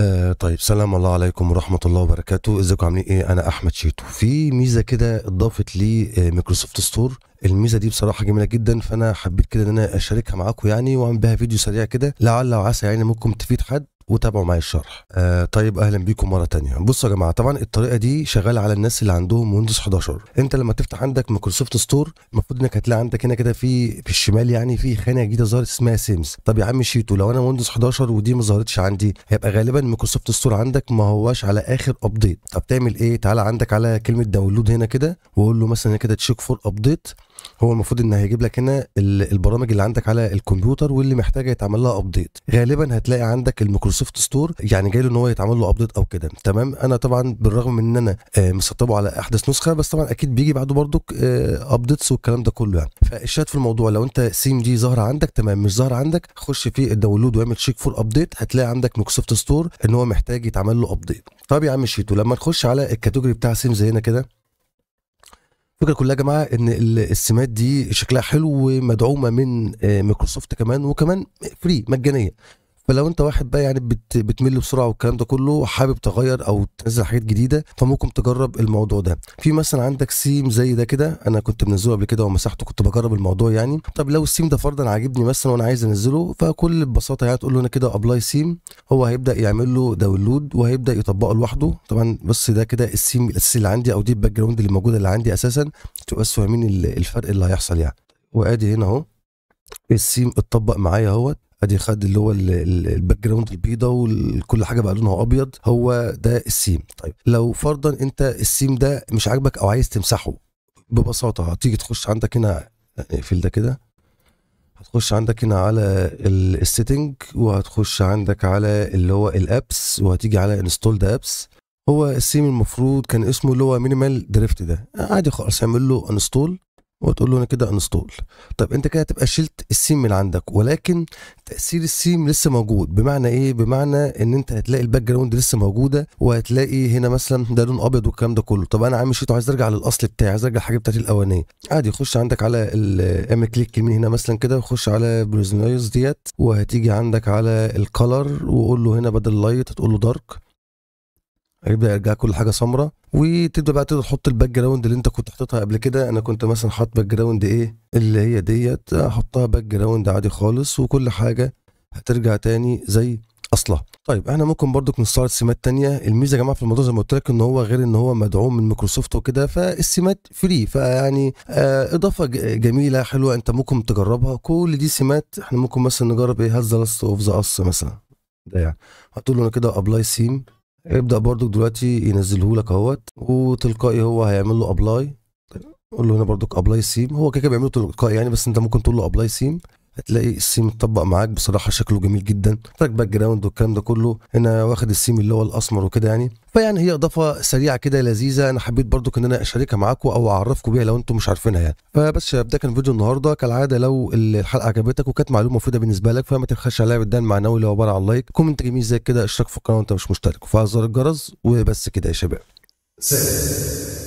آه طيب سلام الله عليكم ورحمة الله وبركاته ازيكم عاملين ايه انا احمد شيتو في ميزة كده اضافت لي آه مايكروسوفت ستور الميزه دي بصراحه جميله جدا فانا حبيت كده ان انا اشاركها معاكم يعني واعمل بيها فيديو سريع كده لعل وعسى يعني ممكن تفيد حد وتابعوا معايا الشرح آه طيب اهلا بيكم مره تانية بصوا يا جماعه طبعا الطريقه دي شغاله على الناس اللي عندهم ويندوز 11 انت لما تفتح عندك مايكروسوفت ستور المفروض انك هتلاقي عندك هنا كده في في الشمال يعني في خانه جديده ظهرت اسمها سيمز طب يا عم شيتو لو انا ويندوز 11 ودي ما ظهرتش عندي هيبقى غالبا مايكروسوفت ستور عندك ما هواش على اخر ابديت طب تعمل ايه تعالى عندك على كلمه داونلود هنا كده واقول له مثلا كده تشيك فور ابديت هو المفروض ان هيجيب لك هنا البرامج اللي عندك على الكمبيوتر واللي محتاجه يتعمل لها ابديت غالبا هتلاقي عندك الميكروسوفت ستور يعني جاي له ان هو يتعمل له ابديت او كده تمام انا طبعا بالرغم من ان انا آه، مسطبه على احدث نسخه بس طبعا اكيد بيجي بعده برضك ابديتس آه، والكلام ده كله يعني فالشات في الموضوع لو انت سي ام دي ظهر عندك تمام مش ظهر عندك خش في الداونلود واعمل تشيك فور ابديت هتلاقي عندك ميكروسوفت ستور ان هو محتاج يتعمل له ابديت طب يا عم شيتو لما نخش على الكاتيجوري بتاع سيمز هنا كده الفكره كلها يا جماعه ان السمات دي شكلها حلو ومدعومه من آه، مايكروسوفت كمان وكمان فري مجانيه فلو انت واحد بقى يعني بت بتمل بسرعه والكلام ده كله وحابب تغير او تنزل حاجات جديده فممكن تجرب الموضوع ده في مثلا عندك سيم زي ده كده انا كنت منزله قبل كده ومسحته كنت بجرب الموضوع يعني طب لو السيم ده فرضا عاجبني مثلا وانا عايز انزله فكل ببساطه يعني تقول له انا كده ابلاي سيم هو هيبدا يعمل له داونلود وهيبدا يطبقه لوحده طبعا بص ده كده السيم الاساسي اللي عندي او دي الباك جراوند اللي موجوده اللي عندي اساسا تبقى بس فاهمين الفرق اللي هيحصل يعني وادي هنا اهو السيم اتطبق معايا اهوت ادي خد اللي هو الباك جراوند البيضه وكل حاجه بقى لونها ابيض هو ده السيم طيب لو فرضا انت السيم ده مش عاجبك او عايز تمسحه ببساطه هتيجي تخش عندك هنا يعني اقفل ده كده هتخش عندك هنا على السيتنج وهتخش عندك على اللي هو الابس وهتيجي على انستول ذا ابس هو السيم المفروض كان اسمه اللي هو مينيمال دريفت ده عادي خالص اعمل له انستول وتقول له انا كده انستول طب انت كده هتبقى شلت السيم من عندك ولكن تاثير السيم لسه موجود بمعنى ايه بمعنى ان انت هتلاقي الباك جراوند لسه موجوده وهتلاقي هنا مثلا ده لون ابيض والكلام ده كله طب انا عامل شيت وعايز ارجع للاصل بتاعي عايز ارجع الحاجه بتاعتي الاولانيه عادي يخش عندك على الام كليك يمين هنا مثلا كده وخش على بريزنايز ديت وهتيجي عندك على الكلر وقول له هنا بدل لايت هتقول له دارك هيبدا يرجع كل حاجه سمراء وتبدا بقى تقدر تحط الباك جراوند اللي انت كنت حاططها قبل كده انا كنت مثلا حاطط باك جراوند ايه اللي هي ديت احطها باك جراوند عادي خالص وكل حاجه هترجع تاني زي اصلها طيب احنا ممكن برضو نستعرض سمات تانية الميزه يا جماعه في الموضوع زي ما قلت لك ان هو غير ان هو مدعوم من مايكروسوفت وكده فالسمات فري فيعني آه اضافه جميله حلوه انت ممكن تجربها كل دي سمات احنا ممكن مثلا نجرب ايه هذا ذا لاست اوف ذا اس مثلا ده يعني هتقول له انا كده ابلاي سيم ابدا برضك دلوقتي ينزله لك اهوت وتلقائي هو هيعمل له ابلاي قول له هنا برضك ابلاي سيم هو كده كده بيعمله تلقائي يعني بس انت ممكن تقول له ابلاي سيم هتلاقي السيم اتطبق معاك بصراحه شكله جميل جدا تراك باك جراوند والكلام ده كله هنا واخد السيم اللي هو الاسمر وكده يعني فيعني هي اضافه سريعه كده لذيذه انا حبيت برضو ان انا اشاركها معاكم او اعرفكم بيها لو انتم مش عارفينها يعني فبس شباب ده كان فيديو النهارده كالعاده لو الحلقه عجبتك وكانت معلومه مفيده بالنسبه لك فما تبخلش عليها بالدعم المعنوي اللي هو عباره عن لايك كومنت جميل زي كده اشتراك في القناه وانت مش مشترك وفعل زر الجرس وبس كده يا شباب سلام